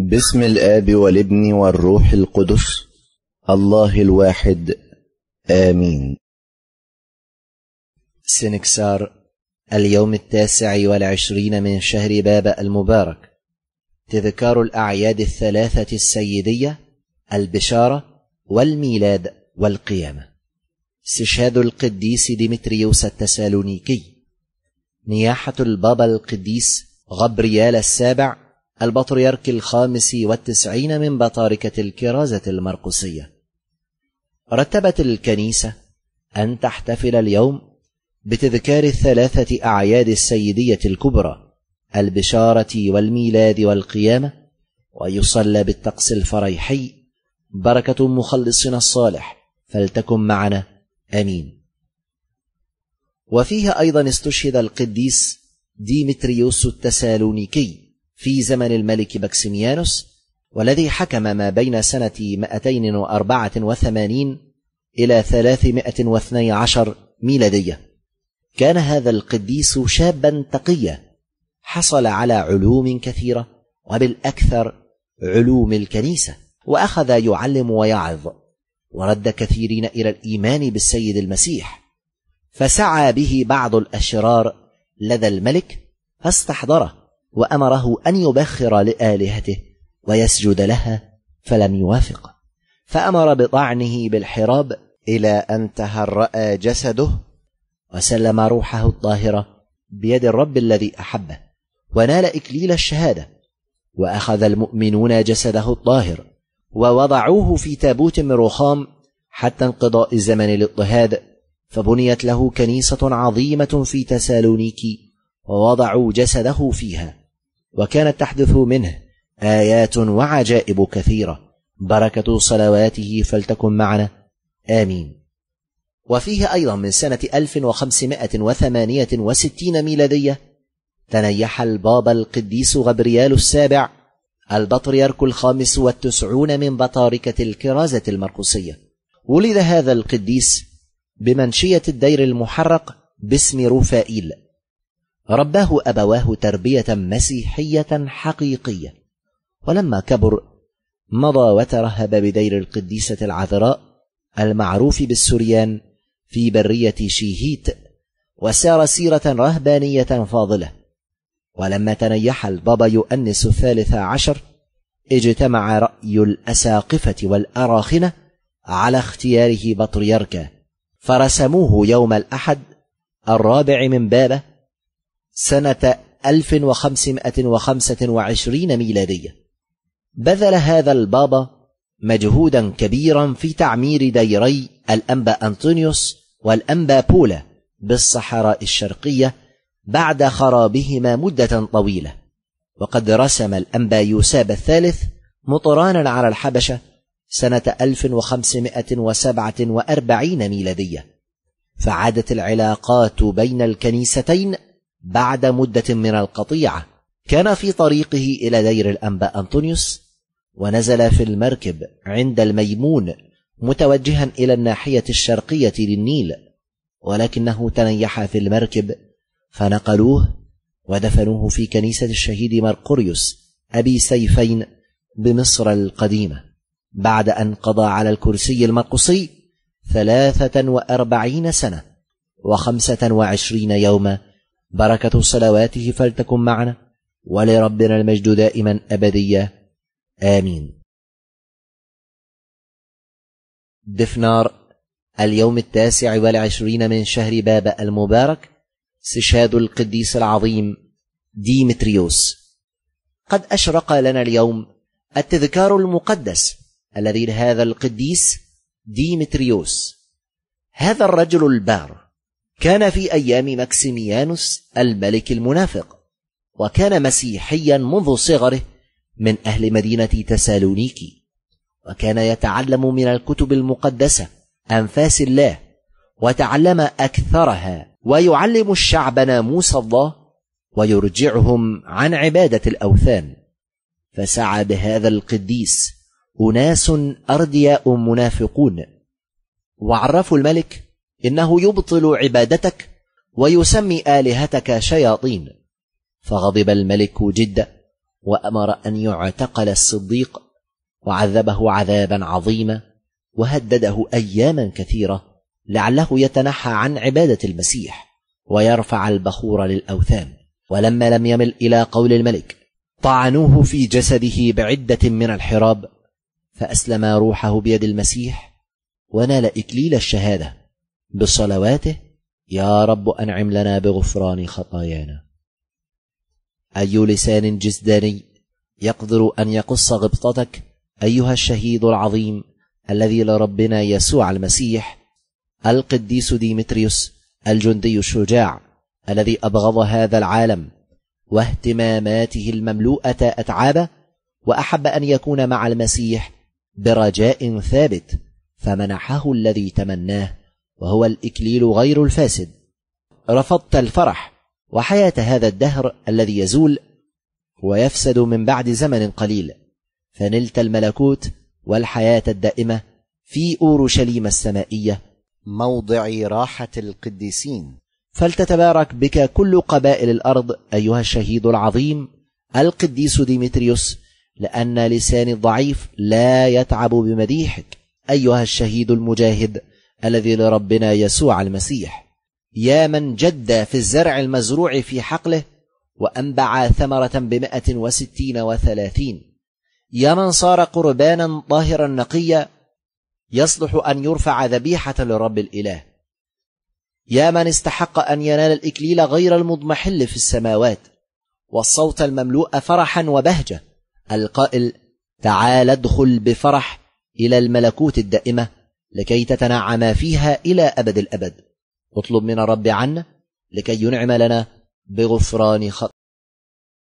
باسم الاب والابن والروح القدس الله الواحد امين سنكسار اليوم التاسع والعشرين من شهر باب المبارك تذكار الاعياد الثلاثه السيديه البشاره والميلاد والقيامه استشهاد القديس ديمتريوس التسالونيكي نياحه البابا القديس غبريال السابع البطريرك الخامس والتسعين من بطاركة الكرازة المرقسية رتبت الكنيسة أن تحتفل اليوم بتذكار الثلاثة أعياد السيدية الكبرى البشارة والميلاد والقيامة ويصلى بالطقس الفريحي بركة مخلصنا الصالح فلتكن معنا آمين وفيها أيضا استشهد القديس ديمتريوس التسالونيكي في زمن الملك بكسيميانوس والذي حكم ما بين سنة 284 إلى 312 ميلادية كان هذا القديس شابا تقيا حصل على علوم كثيرة وبالأكثر علوم الكنيسة وأخذ يعلم ويعظ ورد كثيرين إلى الإيمان بالسيد المسيح فسعى به بعض الأشرار لدى الملك فاستحضره وأمره أن يبخر لآلهته ويسجد لها فلم يوافق فأمر بطعنه بالحراب إلى أن تهرأ جسده وسلم روحه الطاهرة بيد الرب الذي أحبه ونال إكليل الشهادة وأخذ المؤمنون جسده الطاهر ووضعوه في تابوت من رخام حتى انقضاء زمن الاضطهاد فبنيت له كنيسة عظيمة في تسالونيكي ووضعوا جسده فيها وكانت تحدث منه آيات وعجائب كثيرة بركة صلواته فلتكن معنا آمين وفيه أيضا من سنة 1568 ميلادية تنيح البابا القديس غبريال السابع البطريرك الخامس والتسعون من بطاركة الكرازة المرقسية ولد هذا القديس بمنشية الدير المحرق باسم روفائيل رباه أبواه تربية مسيحية حقيقية ولما كبر مضى وترهب بدير القديسة العذراء المعروف بالسريان في برية شيهيت وسار سيرة رهبانية فاضلة ولما تنيح البابا يؤنس الثالث عشر اجتمع رأي الأساقفة والأراخنة على اختياره بطريركا فرسموه يوم الأحد الرابع من بابه سنة 1525 ميلادية بذل هذا البابا مجهودا كبيرا في تعمير ديري الأنبا أنطونيوس والأنبا بولا بالصحراء الشرقية بعد خرابهما مدة طويلة وقد رسم الأنبا يوساب الثالث مطرانا على الحبشة سنة 1547 ميلادية فعادت العلاقات بين الكنيستين بعد مدة من القطيعة كان في طريقه إلى دير الأنبا أنطونيوس ونزل في المركب عند الميمون متوجها إلى الناحية الشرقية للنيل ولكنه تنيح في المركب فنقلوه ودفنوه في كنيسة الشهيد مرقوريوس أبي سيفين بمصر القديمة بعد أن قضى على الكرسي المرقصي ثلاثة وأربعين سنة وخمسة وعشرين يوما بركة صلواته فلتكن معنا ولربنا المجد دائما أبديا آمين دفنار اليوم التاسع والعشرين من شهر باب المبارك استشهاد القديس العظيم ديمتريوس قد أشرق لنا اليوم التذكار المقدس الذي لهذا القديس ديمتريوس هذا الرجل البار كان في أيام مكسيميانوس الملك المنافق وكان مسيحيا منذ صغره من أهل مدينة تسالونيكي وكان يتعلم من الكتب المقدسة أنفاس الله وتعلم أكثرها ويعلم الشعب ناموس الله ويرجعهم عن عبادة الأوثان فسعى بهذا القديس أناس أردياء منافقون وعرفوا الملك إنه يبطل عبادتك ويسمي آلهتك شياطين فغضب الملك جدا وأمر أن يعتقل الصديق وعذبه عذابا عظيما وهدده أياما كثيرة لعله يتنحى عن عبادة المسيح ويرفع البخور للأوثان ولما لم يمل إلى قول الملك طعنوه في جسده بعدة من الحراب فأسلم روحه بيد المسيح ونال إكليل الشهادة بصلواته يا رب أنعم لنا بغفران خطايانا أي لسان جسداني يقدر أن يقص غبطتك أيها الشهيد العظيم الذي لربنا يسوع المسيح القديس ديمتريوس الجندي الشجاع الذي أبغض هذا العالم واهتماماته المملوءة أتعابا وأحب أن يكون مع المسيح برجاء ثابت فمنحه الذي تمناه وهو الإكليل غير الفاسد رفضت الفرح وحياة هذا الدهر الذي يزول ويفسد من بعد زمن قليل فنلت الملكوت والحياة الدائمة في أورشليم السمائية موضع راحة القديسين فلتتبارك بك كل قبائل الأرض أيها الشهيد العظيم القديس ديمتريوس لأن لساني الضعيف لا يتعب بمديحك أيها الشهيد المجاهد الذي لربنا يسوع المسيح يا من جد في الزرع المزروع في حقله وأنبع ثمرة بمائة وستين وثلاثين يا من صار قربانا طاهرا نقيا يصلح أن يرفع ذبيحة لرب الإله يا من استحق أن ينال الإكليل غير المضمحل في السماوات والصوت المملوء فرحا وبهجة القائل تعال ادخل بفرح إلى الملكوت الدائمة لكي تتنعم فيها إلى أبد الأبد اطلب من الرب عنا لكي ينعم لنا بغفران خطأ